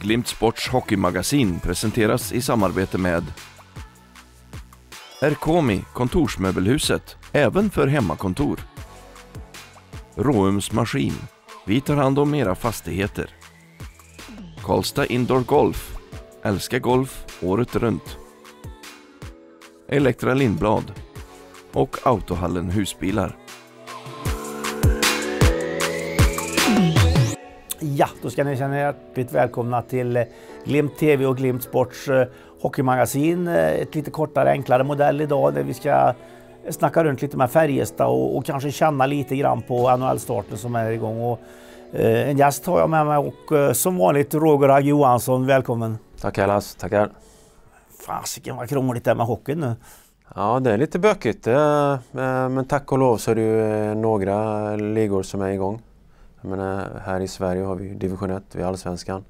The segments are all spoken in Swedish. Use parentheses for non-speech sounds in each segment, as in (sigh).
Glimt Sports hockeymagasin presenteras i samarbete med Erkomi, kontorsmöbelhuset, även för hemmakontor. Råums Maskin, vi tar hand om era fastigheter. Karlstad Indoor Golf, älskar golf året runt. Elektra Lindblad och Autohallen Husbilar. Ja, då ska ni känna er hjärtligt välkomna till eh, Glimt TV och Glimt Sports eh, hockeymagasin. Eh, ett lite kortare, enklare modell idag där vi ska snacka runt lite med Färjestad och, och kanske känna lite grann på NHL-starten som är igång. Och, eh, en gäst har jag med mig och eh, som vanligt Roger Hagg Johansson, välkommen! Tackar Lasse, tackar! Fasiken vad krångligt det är med hockeyn nu. Ja, det är lite bökigt. Men tack och lov så är det ju några ligor som är igång. Jag menar, här i Sverige har vi division 1, vi har allsvenskan.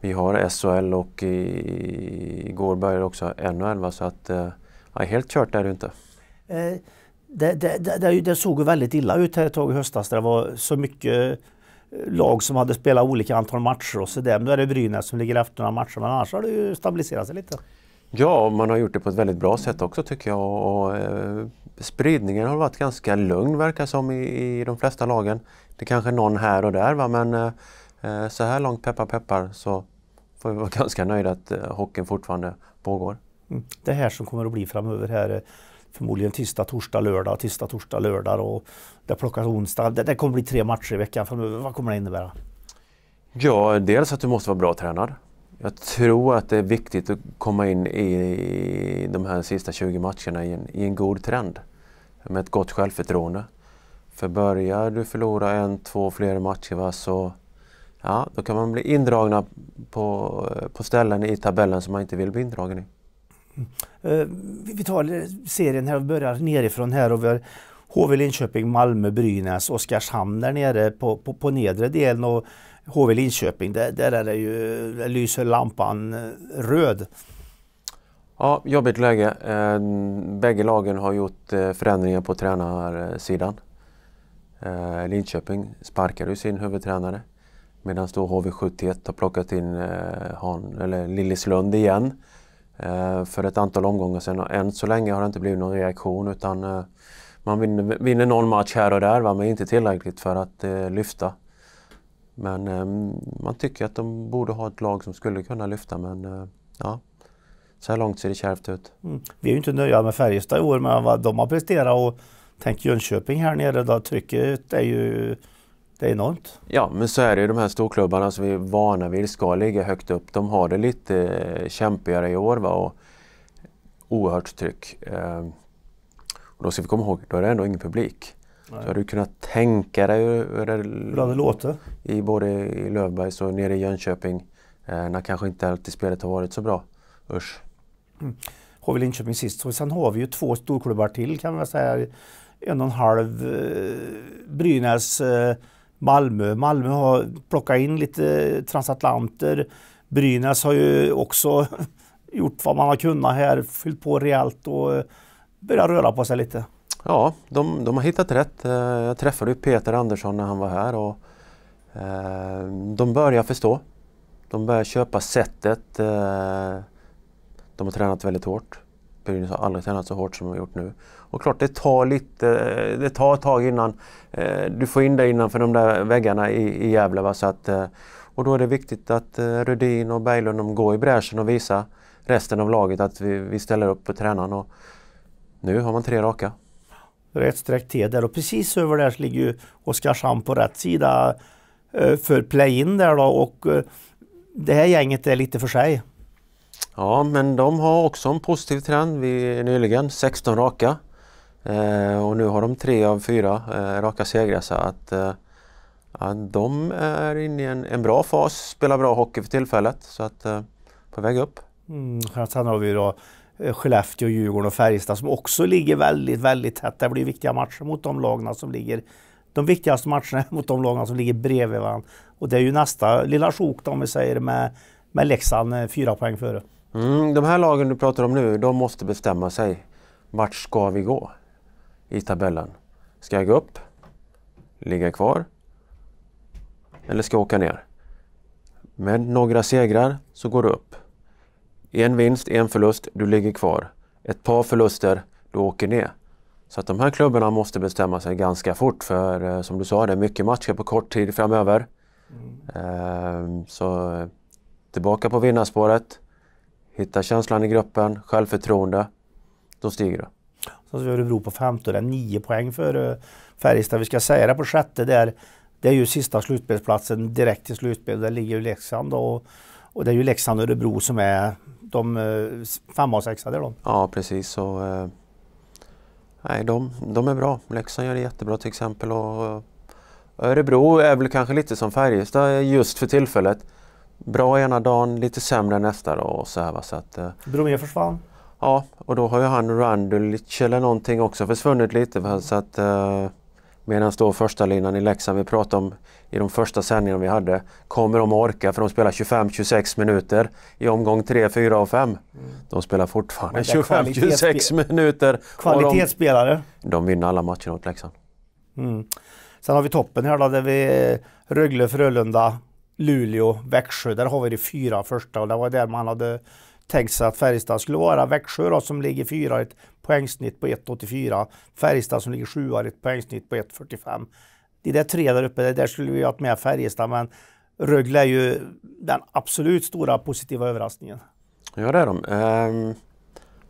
Vi har SHL och i, igår började också NHL. Va? Så att, eh, ja, helt kört är det inte. Eh, det, det, det, det, såg ju väldigt illa ut här ett tag i höstas. Det var så mycket eh, lag som hade spelat olika antal matcher och så där. Nu är det Brynäs som ligger efter några matcher men annars har det ju stabiliserat sig lite. Ja, man har gjort det på ett väldigt bra sätt också tycker jag. Och, eh, spridningen har varit ganska lugn verkar som i, i de flesta lagen. Det är kanske någon här och där va? men eh, eh så här långt peppar peppar så får vi vara (laughs) ganska nöjda att eh, hockeyn fortfarande pågår. Mm. Det här som kommer att bli framöver här förmodligen tisdag, torsdag, lördag, tisdag, torsdag, lördag och det plockas onsdag. Det, det kommer bli tre matcher i veckan framöver. Vad kommer det innebära? Ja, dels att du måste vara bra tränad. Jag tror att det är viktigt att komma in i de här sista 20 matcherna i en, i en god trend. Med ett gott självförtroende. För börjar du förlora en, två, fler matcher va, så ja, då kan man bli indragna på, på ställen i tabellen som man inte vill bli indragen i. Mm. Eh, vi tar serien här och börjar nerifrån här. Och vi har HV Linköping, Malmö, Brynäs, Oskarshamn där nere på, på, på nedre delen. Och HV Linköping, där, där är det ju, där lyser lampan eh, röd. Ja, jobbigt läge. Eh, bägge lagen har gjort eh, förändringar på tränarsidan. Linköping sparkar ju sin huvudtränare medan då HV71 har plockat in Han, eller Lillislund igen för ett antal omgångar sedan. Än så länge har det inte blivit någon reaktion utan man vinner, någon match här och där men inte tillräckligt för att lyfta men eh, man tycker att de borde ha ett lag som skulle kunna lyfta men eh, ja, så här långt ser det kärvt ut. Mm. Vi är ju inte nöjda med Färjestad i år men vad de har presterat och tänk Jönköping här nere, då, trycket är ju det är enormt. Ja, men så är det ju. De här storklubbarna som vi är vana vid ska ligga högt upp. De har det lite eh, kämpigare i år va? och oerhört tryck. Eh, och då ska vi komma ihåg, då är det ändå ingen publik. Nej. Så hade du kunnat tänka dig hur det, hur det låter? I både i Löfbergs och nere i Jönköping. Eh, när kanske inte alltid spelet har varit så bra. Usch. Mm. HV Linköping sist. Och sen har vi ju två storklubbar till kan man säga. En och en halv. Eh, Brynäs, eh, Malmö. Malmö har plockat in lite transatlanter. Brynäs har ju också (laughs) gjort vad man har kunnat här, fyllt på rejält och eh, börjat röra på sig lite. Ja, de, de har hittat rätt. Eh, jag träffade Peter Andersson när han var här och eh, de börjar förstå. De börjar köpa sättet. Eh, de har tränat väldigt hårt. Brynäs har aldrig tränat så hårt som de har gjort nu. Och klart, det tar lite, det tar ett tag innan du får in dig innanför de där väggarna i, i Gävle. Va? Så att, och då är det viktigt att Rudin och Berglund de går i bräschen och visar resten av laget att vi, vi ställer upp för tränaren. Och nu har man tre raka rätt streck till där och precis över där så ligger ju Oskarshamn på rätt sida eh, för play-in där då och eh, det här gänget är lite för sig. Ja men de har också en positiv trend. Vi nyligen 16 raka eh, och nu har de tre av fyra eh, raka segrar så att eh, de är inne i en, en, bra fas, spelar bra hockey för tillfället så att eh, på väg upp. Mm, sen har vi då Eh, Skellefteå, Djurgården och Färjestad som också ligger väldigt, väldigt tätt. Det blir viktiga matcher mot de lagarna som ligger de viktigaste matcherna (laughs) mot de lagarna som ligger bredvid varandra. Och det är ju nästa lilla sjok då, om vi säger med, med Leksand eh, fyra poäng före. Mm, de här lagen du pratar om nu, de måste bestämma sig. Vart ska vi gå i tabellen? Ska jag gå upp? Ligga kvar? Eller ska jag åka ner? Med några segrar så går du upp. En vinst, en förlust, du ligger kvar. Ett par förluster, du åker ner. Så att de här klubbarna måste bestämma sig ganska fort för eh, som du sa, det är mycket matcher på kort tid framöver. Mm. Så tillbaka på vinnarspåret, hitta känslan i gruppen, självförtroende. Då stiger det. så vi Örebro på femte, det är nio poäng för eh, Färjestad. Vi ska säga det på sjätte där. Det är ju sista slutspelsplatsen direkt till slutspel. Där ligger ju Leksand och, och det är ju Leksand och Örebro som är de eh, femma och sexa där då. Ja precis. Och, eh, nej, de, de är bra. Leksand gör det jättebra till exempel. Och, Örebro är väl kanske lite som Färjestad just för tillfället. Bra ena dagen, lite sämre nästa dag och så här Så att, eh, Bromé försvann. Ja, och då har ju han Randulic eller någonting också försvunnit lite. Så att, Medan då första linan i Leksand, vi pratade om i de första sändningarna vi hade, kommer de orka? För de spelar 25-26 minuter i omgång 3, 4 och 5. Mm. De spelar fortfarande 25-26 minuter. Kvalitetsspelare. De, de vinner alla matcher åt Leksand. Mm. Sen har vi toppen här då, där vi Rögle, Frölunda, Luleå, Växjö. Där har vi de fyra första och det var där man hade tänkt sig att Färjestad skulle vara. Växjö då, som ligger fyra, ett poängsnitt på 1,84. Färjestad som ligger sjua har ett poängsnitt på 1,45. Det där tre där uppe, där skulle vi ha haft med Färjestad men Rögle är ju den absolut stora positiva överraskningen. Ja det är de. Um,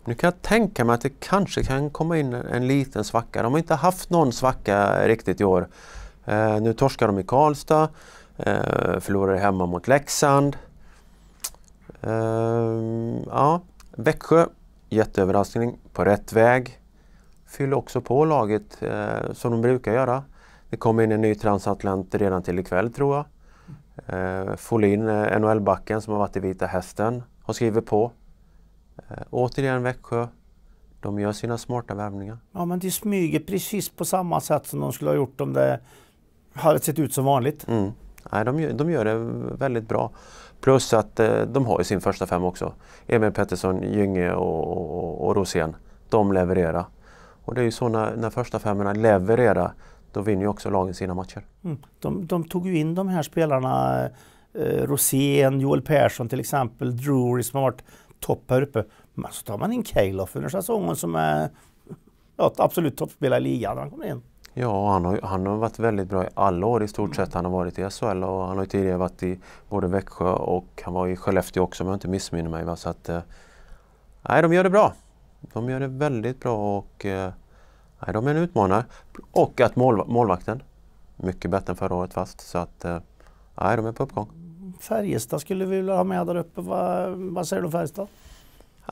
nu kan jag tänka mig att det kanske kan komma in en liten svacka. De har inte haft någon svacka riktigt i år. Uh, nu torskar de i Karlstad, uh, förlorar hemma mot Leksand. Uh, ja, Växjö jätteöverraskning, på rätt väg. Fyller också på laget eh, som de brukar göra. Det kommer in en ny transatlant redan till ikväll tror jag. Eh, Folin, eh, NHL-backen som har varit i Vita Hästen, har skrivit på. Eh, återigen Växjö. De gör sina smarta värvningar. Ja, men de smyger precis på samma sätt som de skulle ha gjort om det hade sett ut som vanligt. Mm. Nej, de, de gör det väldigt bra. Plus att eh, de har ju sin första fem också. Emil Pettersson, Gynge och, och, och Rosén. De levererar. Och det är ju så när, när första femmorna levererar, då vinner ju också lagen sina matcher. Mm. De, de, tog ju in de här spelarna, eh, Rosén, Joel Persson till exempel, Drury som har varit topp här uppe. Men så tar man in Calof under säsongen som är ja, absolut toppspelare i ligan när han kommer in. Ja, han har, han har varit väldigt bra i alla år i stort sett. Han har varit i SHL och han har tidigare varit i både Växjö och han var i Skellefteå också om jag inte missminner mig. Så att, eh, nej, de gör det bra. De gör det väldigt bra och eh, nej, de är en utmanare. Och att mål, målvakten, mycket bättre än förra året fast. Så att, eh, nej, de är på uppgång. Färjestad skulle vi vilja ha med där uppe. Vad, vad säger du om Färjestad?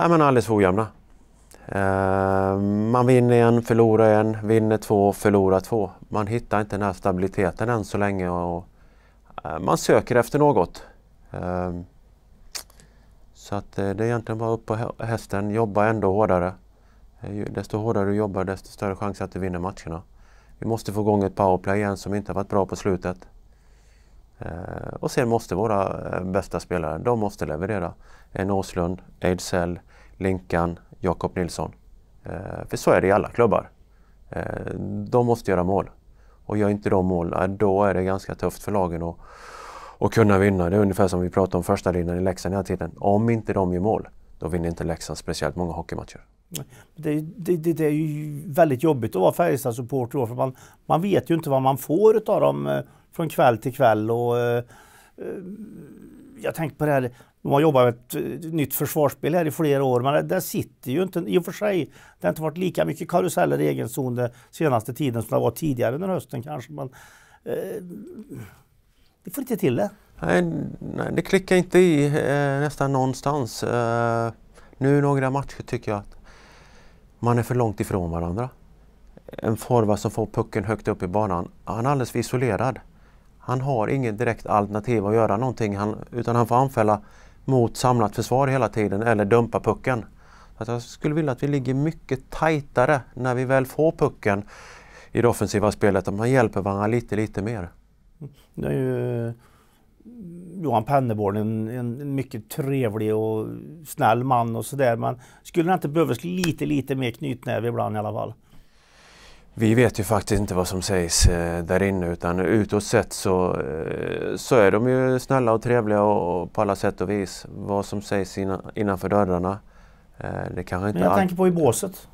Nej, men alldeles för ojämna. Eh, man vinner en, förlorar en, vinner två, förlorar två. Man hittar inte den här stabiliteten än så länge och eh, man söker efter något. Eh, så att det är egentligen bara upp på hästen, jobba ändå hårdare. Desto hårdare du jobbar desto större chans att du vinner matcherna. Vi måste få igång ett powerplay igen som inte har varit bra på slutet. Och sen måste våra bästa spelare, de måste leverera. En Åslund, Ejdsell, Linkan, Jakob Nilsson. Eh, för så är det i alla klubbar. Eh, de måste göra mål. Och gör inte de mål, eh, då är det ganska tufft för lagen att, att kunna vinna. Det är ungefär som vi pratade om första linjen i Leksand hela tiden. Om inte de gör mål, då vinner inte Leksand speciellt många hockeymatcher. Det, det, det, är ju väldigt jobbigt att vara Färjestad-supporter då, för man, man vet ju inte vad man får av dem från kväll till kväll. Och, jag tänkte på det här, de har jobbat med ett eh, nytt försvarsspel här i flera år, men det sitter ju inte, i och för sig, det har inte varit lika mycket karuseller i egen zon den senaste tiden som det var tidigare under hösten kanske. Men, eh, det får inte till det. Nej, nej det klickar inte i eh, nästan någonstans. Eh, nu några matcher tycker jag att man är för långt ifrån varandra. En forward som får pucken högt upp i banan, han är alldeles för isolerad han har ingen direkt alternativ att göra någonting han, utan han får anfalla mot samlat försvar hela tiden eller dumpa pucken. Att jag skulle vilja att vi ligger mycket tajtare när vi väl får pucken i det offensiva spelet, att man hjälper varandra lite, lite mer. Det är ju Johan Pennerborn, en, en mycket trevlig och snäll man och sådär, men skulle han inte behövas lite, lite mer knytnäve ibland i alla fall? Vi vet ju faktiskt inte vad som sägs eh, där inne utan utåt sett så, eh, så är de ju snälla och trevliga och, på alla sätt och vis. Vad som sägs innan, innanför dörrarna, eh, det kanske inte... Men jag all... tänker på i båset.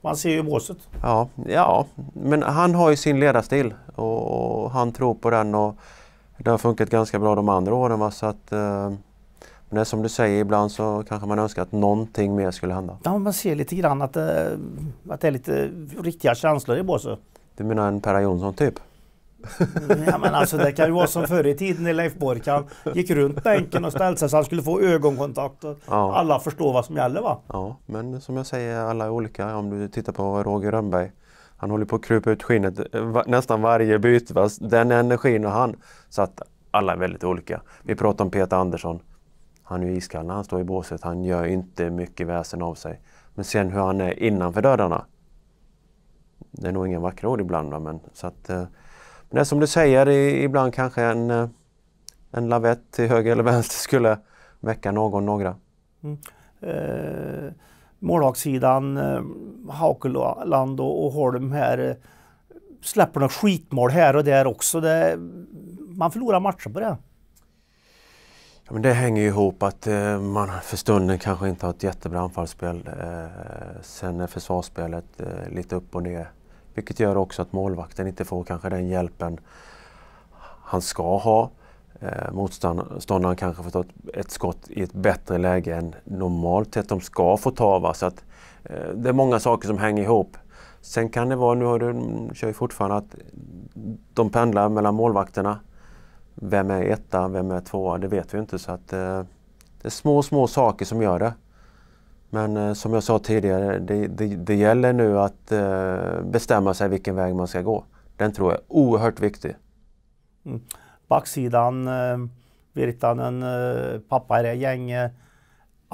Man ser ju båset. Ja, ja, men han har ju sin ledarstil och, och han tror på den och det har funkat ganska bra de andra åren. Va? Så att, men som du säger, ibland så kanske man önskar att någonting mer skulle hända. Ja, man ser lite grann att, eh, att det är lite riktiga känslor i båset. Du menar en Perra Jonsson typ? Mm, ja, men alltså, det kan ju vara som förr i tiden när Leif Bork gick runt bänken och ställde sig så han skulle få ögonkontakt. Och ja. Alla förstår vad som gäller va? Ja, men som jag säger, alla är olika. Om du tittar på Roger Rönnberg. Han håller på att krypa ut skinnet eh, nästan varje byte. Den energin och han. Så att alla är väldigt olika. Vi pratar om Peter Andersson. Han är ju iskall när han står i båset. Han gör inte mycket väsen av sig. Men sen hur han är innanför dörrarna. Det är nog inga vackra ord ibland. Då, men, så att, eh, men det är som du säger, ibland kanske en, eh, en lavett till höger eller vänster skulle väcka någon, några. Mm. Eh, målvaktssidan, eh, Haukeland och, och Holm här släpper några skitmål här och där också. Det, man förlorar matcher på det. Ja, men det hänger ju ihop att eh, man för stunden kanske inte har ett jättebra anfallsspel. Eh, sen är försvarsspelet eh, lite upp och ner. Vilket gör också att målvakten inte får kanske den hjälpen han ska ha. Eh, motståndaren kanske får ta ett, ett skott i ett bättre läge än normalt sett de ska få ta. Va? Så att, eh, det är många saker som hänger ihop. Sen kan det vara, nu har du, kör ju fortfarande, att de pendlar mellan målvakterna. Vem är etta, vem är tvåa? Det vet vi inte. Så att, eh, det är små, små saker som gör det. Men eh, som jag sa tidigare, det, det, det gäller nu att eh, bestämma sig vilken väg man ska gå. Den tror jag är oerhört viktig. Mm. Baksidan, eh, Virtanen, eh, pappa, gäng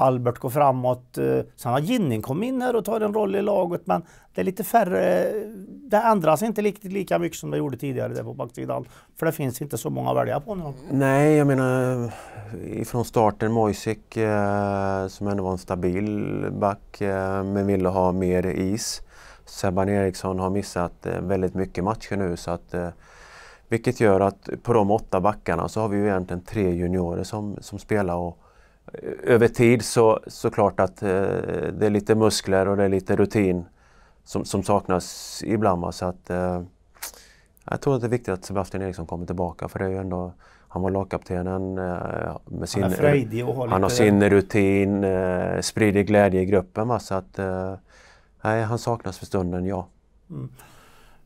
Albert går framåt. Eh, Sen har Ginning kommit in här och tar en roll i laget men det är lite färre. Det ändras inte riktigt lika mycket som det gjorde tidigare där på backsidan. För det finns inte så många att välja på nu. Nej, jag menar ifrån starten Mojsik eh, som ändå var en stabil back eh, men ville ha mer is. Sebban Eriksson har missat väldigt mycket matcher nu så att vilket gör att på de åtta backarna så har vi ju egentligen tre juniorer som, som spelar och över tid så, så att eh, det är lite muskler och det är lite rutin som, som saknas ibland. Så att, eh, jag tror att det är viktigt att Sebastian Eriksson kommer tillbaka för det är ju ändå han var lagkaptenen. Eh, med sin, han är och har Han har sin rutin, eh, sprider glädje i gruppen. Va? Så att, eh, nej, han saknas för stunden, ja. Mm.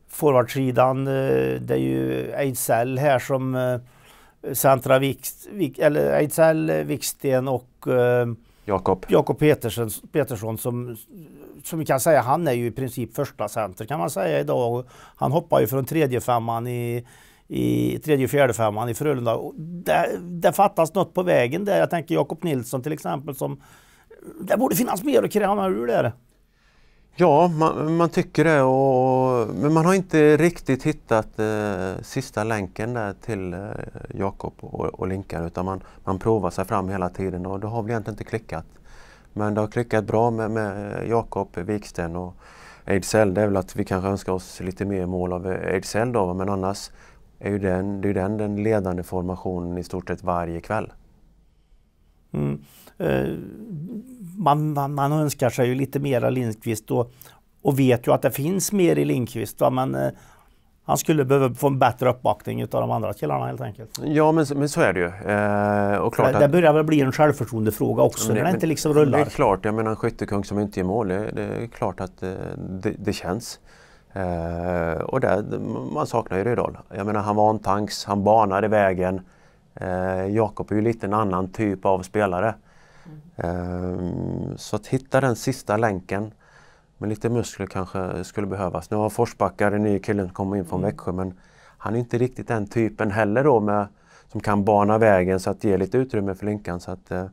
Forwardsidan, eh, det är ju Ejdsell här som eh, Centra Ejdsell Viksten och eh, Jakob, Jakob Petersen, Petersson som, som vi kan säga, han är ju i princip första center kan man säga idag. Han hoppar ju från tredje femman i, i tredje och fjärde femman i Frölunda. Det, det fattas något på vägen där. Jag tänker Jakob Nilsson till exempel som det borde finnas mer att kräma ur där. Ja, man, man tycker det, och, men man har inte riktigt hittat eh, sista länken där till eh, Jakob och, och Linkan utan man, man provar sig fram hela tiden och det har väl egentligen inte klickat. Men det har klickat bra med, med Jakob Viksten och Ejdsell. Det är väl att vi kanske önskar oss lite mer mål av Ejdsell då, men annars är ju den, det är den, den ledande formationen i stort sett varje kväll. Mm. Eh man, man, man önskar sig ju lite mera Lindqvist och, och vet ju att det finns mer i Lindqvist. Va? Men eh, han skulle behöva få en bättre uppbackning av de andra killarna helt enkelt. Ja men, men så är det ju. Eh, och klart det, att... det börjar väl bli en självförtroendefråga också men, när det inte liksom rullar. Det är klart, jag menar en skyttekung som inte ger mål, det, det är klart att eh, det, det känns. Eh, och där, man saknar ju Rydal. Jag menar han var en tanks, han banade vägen. Eh, Jakob är ju lite en annan typ av spelare. Mm. Så att hitta den sista länken. med lite muskler kanske skulle behövas. Nu har Forsbacka, den nya killen, som kommer in från mm. Växjö men han är inte riktigt den typen heller då med, som kan bana vägen så att ge lite utrymme för Linkan. Så att, eh,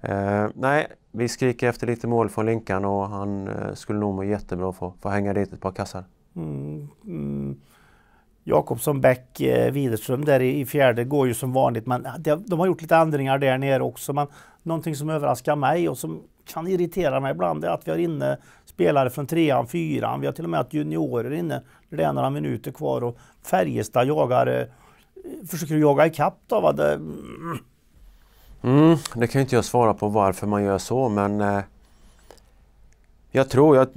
eh nej, vi skriker efter lite mål från Linkan och han eh, skulle nog må jättebra för att hänga dit ett par kassar. Mm. mm. Jakobsson, Bäck, eh, Widerström där i, i fjärde går ju som vanligt. Men de har gjort lite ändringar där nere också. Men någonting som överraskar mig och som kan irritera mig ibland är att vi har inne spelare från trean, fyran. Vi har till och med att juniorer inne när det är några minuter kvar och Färjestad jagar, eh, försöker jaga ikapp då. Va? Det... Mm, det kan inte jag svara på varför man gör så men eh, jag tror, jag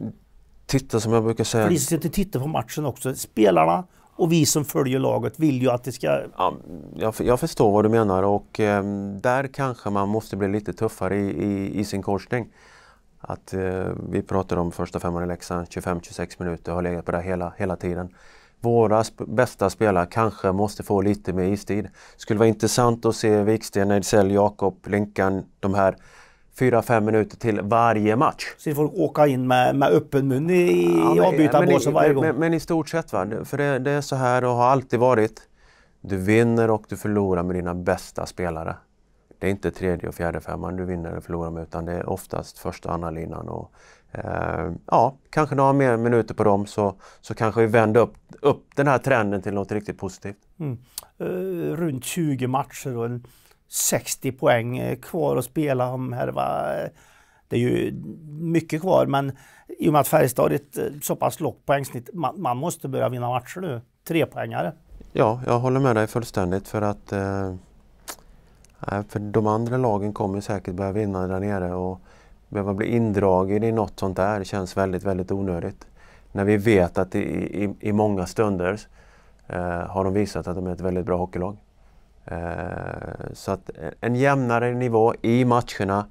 tittar som jag brukar säga. För de som inte tittar på matchen också, spelarna och vi som följer laget vill ju att det ska... Ja, jag, jag förstår vad du menar och eh, där kanske man måste bli lite tuffare i, i, i sin coachning. Att eh, vi pratar om första femman i Leksand, 25-26 minuter, har legat på det hela, hela tiden. Våra sp bästa spelare kanske måste få lite mer istid. Skulle vara intressant att se Viksten, Ejdsell, Jakob, Linkan, de här 4-5 minuter till varje match. Så du får åka in med, med öppen mun i ja, avbytarbåsen varje gång? Men, men, i stort sett, va? för det, det, är så här och har alltid varit. Du vinner och du förlorar med dina bästa spelare. Det är inte tredje och fjärde femman du vinner eller förlorar med utan det är oftast första andra linan. Och, eh, ja, kanske några mer minuter på dem så, så kanske vi vänder upp, upp den här trenden till något riktigt positivt. Mm. Uh, runt 20 matcher då. 60 poäng eh, kvar att spela om härva. Det är ju mycket kvar, men i och med att Färjestad är ett eh, så pass lågt poängsnitt, man, man måste börja vinna matcher nu. Trepoängare. Ja, jag håller med dig fullständigt för att eh, äh, för de andra lagen kommer säkert börja vinna där nere och behöva bli indragen i något sånt där känns väldigt, väldigt onödigt. När vi vet att i, i, i många stunder eh, har de visat att de är ett väldigt bra hockeylag. Eh, så att eh, en jämnare nivå i matcherna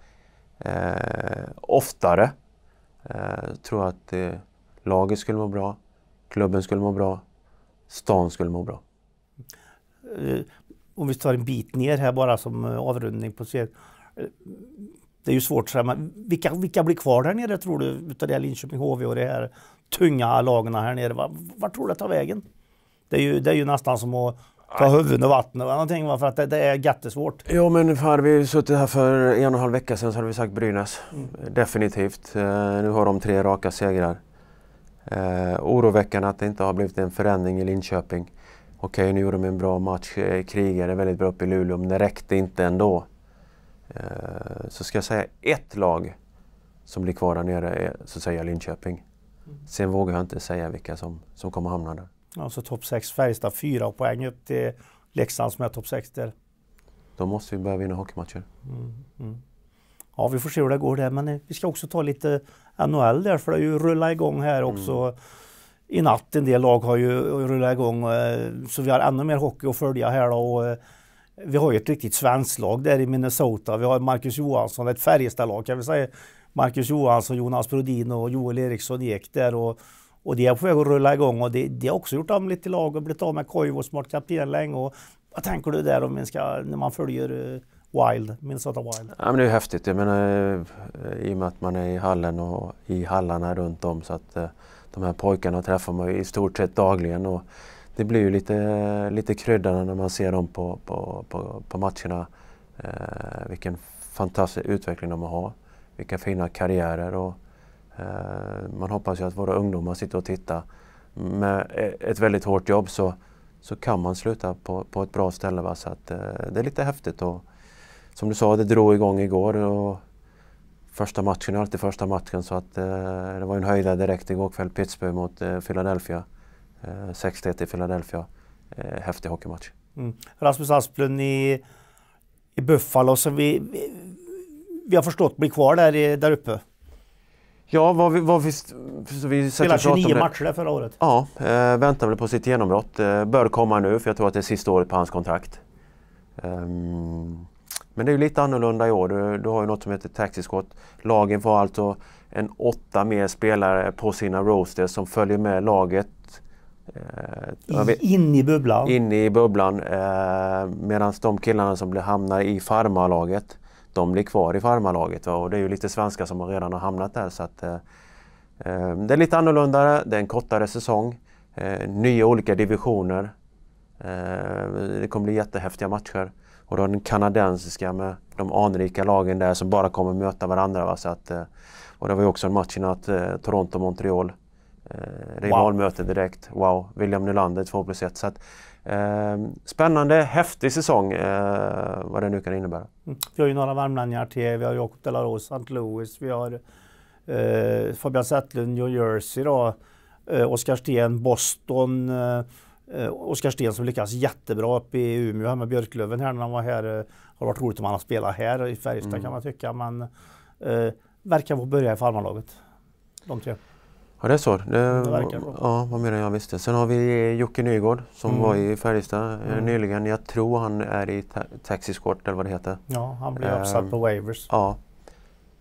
eh, oftare. Jag tror att laget skulle må bra, klubben skulle må bra, stan skulle må bra. Om vi tar en bit ner här bara som avrundning på serien. Det är ju svårt att säga, men vilka, vilka blir kvar där nere tror du? Utav det här Linköping HV och det här tunga lagen här nere. Vart tror du det tar vägen? Det är ju, det är ju nästan som att ta huvudet och vatten och någonting för att det, det är jättesvårt. Jo men hade vi suttit här för en och en halv vecka sedan så hade vi sagt Brynäs. Mm. Definitivt. Eh, nu har de tre raka segrar. Eh, oroväckande att det inte har blivit en förändring i Linköping. Okej, okay, nu gjorde de en bra match, eh, krigade väldigt bra upp i Luleå, men det räckte inte ändå. Eh, så ska jag säga ett lag som blir kvar där nere, eh, så säger jag Linköping. Mm. Sen vågar jag inte säga vilka som, som kommer hamna där. Alltså topp 6. Färjestad fyra poäng upp till Leksand som är topp 6 där. Då måste vi börja vinna hockeymatcher. Mm, mm. Ja, vi får se hur det går där. Men eh, vi ska också ta lite NHL där, för det har ju rullat igång här mm. också. Mm. I natt, en del lag har ju rullat igång. Eh, så vi har ännu mer hockey att följa här då. Och eh, vi har ju ett riktigt svenskt lag där i Minnesota. Vi har Marcus Johansson, ett Färjestad-lag kan vi säga. Marcus Johansson, Jonas Brodin och Joel Eriksson Ek där. Och och det är på väg att rulla igång och det, det har också gjort om lite lag och blivit av med Koivu som varit kapten länge. Och vad tänker du där om man ska, när man följer eh, Wild, Minnesota Wild? Ja, men det är häftigt. Jag menar, eh, I och med att man är i hallen och i hallarna runt om så att eh, de här pojkarna träffar man i stort sett dagligen. Och det blir ju lite, lite krydda när man ser dem på, på, på, på matcherna. Eh, vilken fantastisk utveckling de har. Vilka fina karriärer. Och, Eh, man hoppas ju att våra ungdomar sitter och tittar. Med e- ett väldigt hårt jobb så, så kan man sluta på, på ett bra ställe. Va? Så att, eh, det är lite häftigt. Och, som du sa, det drog igång igår. Och första matchen är alltid första matchen så att, eh, det var en höjdare direkt igår kväll. Pittsburgh mot Philadelphia. 6-1 till Philadelphia. häftig hockeymatch. Mm. Rasmus Asplund i, i Buffalo som vi, vi, vi, har förstått blir kvar där, där uppe. Ja, vad vi, vad vi, så vi Spelade 29 matcher förra året. Ja, eh, väntar väl på sitt genombrott. Eh, bör komma nu för jag tror att det är sista året på hans kontrakt. Um, men det är ju lite annorlunda i år. Du, du har ju något som heter taxiskott. Lagen får alltså en åtta mer spelare på sina roasters som följer med laget. Eh, vet, in i bubblan? In i bubblan. Eh, Medan de killarna som blir, hamnar i farmarlaget de blir kvar i farmarlaget. Och det är ju lite svenskar som redan har hamnat där. Så att, eh, eh, det är lite annorlunda, det är en kortare säsong, eh, nya olika divisioner. Eh, det kommer bli jättehäftiga matcher. Och då den kanadensiska med de anrika lagen där som bara kommer möta varandra. Va? Så att, eh, och det var ju också en match i natt, eh, Toronto-Montreal. Eh, rivalmöte wow. direkt. Wow. William Nylander 2 plus 1. Så att, eh, spännande, häftig säsong eh, vad det nu kan innebära. Mm. Vi har ju några värmlänningar till. Vi har Jakob Delaros, St. Louis. Vi har eh, Fabian Zettlund, New Jersey då. Eh, Oskar Sten, Boston. Eh, eh Oskar Sten som lyckas jättebra uppe i Umeå här med Björklöven här när han var här. Eh, har varit roligt om han har spelat här i Färjestad mm. kan man tycka men eh, verkar få börja i farmarlaget. De tre. Ja, det är så. Det, det Ja, vad mer än jag visste. Sen har vi Jocke Nygård som mm. var i Färjestad eh, mm. nyligen. Jag tror han är i ta Taxi Squad eller vad det heter. Ja, han blev ehm, uppsatt på Waivers. Ja.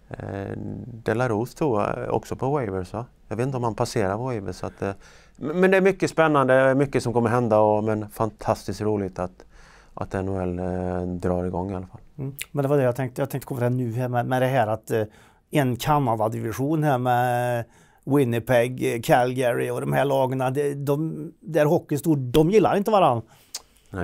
Ehm, De La Rose tror jag också på Waivers va? Jag vet inte om han passerar Waivers. att, eh, men det är mycket spännande, mycket som kommer hända och, men fantastiskt roligt att, att NHL eh, drar igång i alla fall. Mm. Men det var det jag tänkte, jag tänkte komma till nu här med, med det här att eh, en Kanada-division här med Winnipeg, Calgary och de här lagen de, de, där hockey stod, de gillar inte varandra.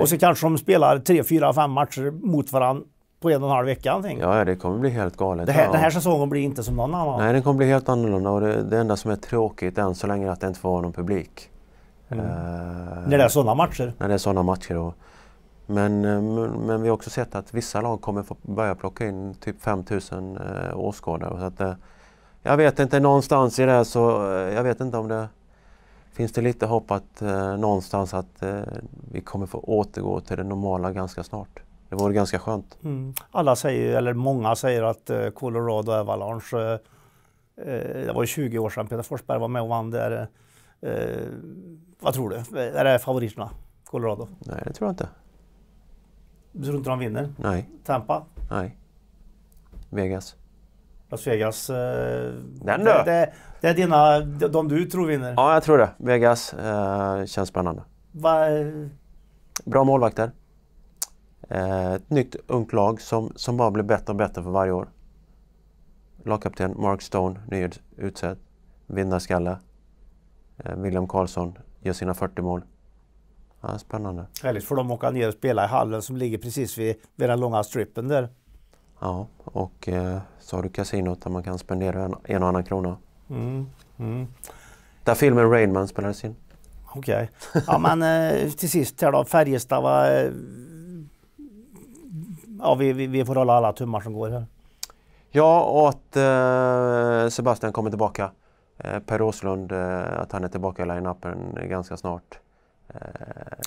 Och så kanske de spelar tre, fyra, fem matcher mot varandra på en och en halv vecka. Någonting. Ja, det kommer bli helt galet. Det här, ja. Den här säsongen blir inte som någon annan. Nej, den kommer bli helt annorlunda och det, det enda som är tråkigt än så länge är att det inte får vara någon publik. Mm. Uh, när det är sådana matcher? När det är sådana matcher. Och, eh, men, men vi har också sett att vissa lag kommer få börja plocka in typ 5000 uh, eh, åskådare. Så att, uh, jag vet inte, någonstans i det här så, eh, jag vet inte om det finns det lite hopp att eh, någonstans att eh, vi kommer få återgå till det normala ganska snart. Det vore ganska skönt. Mm. Alla säger, eller många säger att eh, Colorado Avalanche, eh, det var 20 år sedan Peter Forsberg var med och vann där. Eh, vad tror du? Är det favoriterna? Colorado? Nej, det tror jag inte. Du tror inte de vinner? Nej. Tampa? Nej. Vegas? Las Vegas. Eh, Den det, det, det, är dina, de du tror vinner. Ja, jag tror det. Vegas eh, känns spännande. Va? Eh, Bra målvakter. Eh, ett nytt ungt lag som, som bara blir bättre och bättre för varje år. Lagkapten Mark Stone, nyutsedd. Vinnarskalle. Eh, William Karlsson gör sina 40 mål. Ja, spännande. Härligt för dem att åka ner och spela i hallen som ligger precis vid, vid den långa strippen där. Ja, och eh, så har du kasinot där man kan spendera en, en och annan krona. Mm, mm. Där filmen Rain Man spelades in. Okej. Okay. Ja men eh, till sist här då, Färjestad va, eh, Ja vi, vi, vi, får hålla alla tummar som går här. Ja och att eh, Sebastian kommer tillbaka. Eh, per Åslund, eh, att han är tillbaka i line-upen ganska snart.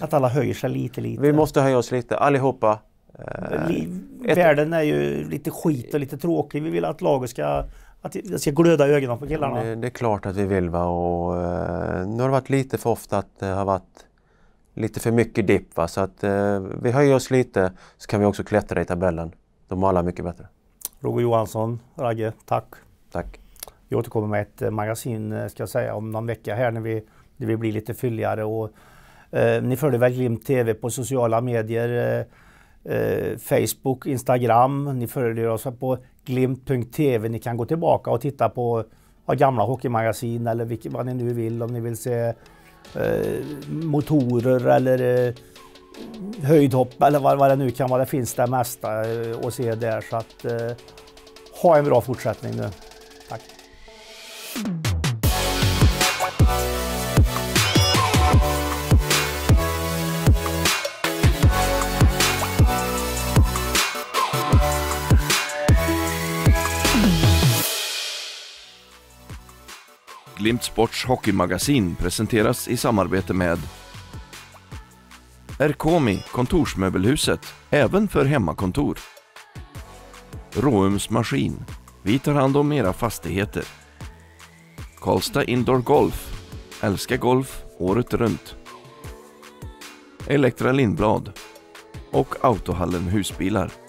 Att alla höjer sig lite, lite. Vi måste höja oss lite, allihopa. Eh, ett... Världen är ju lite skit och lite tråkig. Vi vill att laget ska, att det ska glöda i ögonen på killarna. Det, det, är klart att vi vill. Va? Och, eh, nu har det varit lite för ofta att det har varit lite för mycket dipp. Så att eh, vi höjer oss lite så kan vi också klättra i tabellen. De har alla mycket bättre. Roger Johansson, Ragge, tack. Tack. Vi återkommer med ett magasin ska jag säga om någon vecka här när vi, när vi blir lite fylligare. Och, eh, ni följer väl Glimt TV på sociala medier. Eh, eh, Facebook, Instagram. Ni följer oss på glimt.tv. Ni kan gå tillbaka och titta på ja, gamla hockeymagasin eller vilket, vad ni nu vill. Om ni vill se eh, motorer eller eh, höjdhopp eller vad, vad det nu kan vara. Det finns det mesta eh, att se där. Så att, eh, ha en bra fortsättning nu. Tack! Glimt Sports hockeymagasin presenteras i samarbete med Erkomi, kontorsmöbelhuset, även för hemmakontor. Råums Maskin, vi tar hand om era fastigheter. Karlstad Indoor Golf, älskar golf året runt. Elektra Lindblad och Autohallen Husbilar.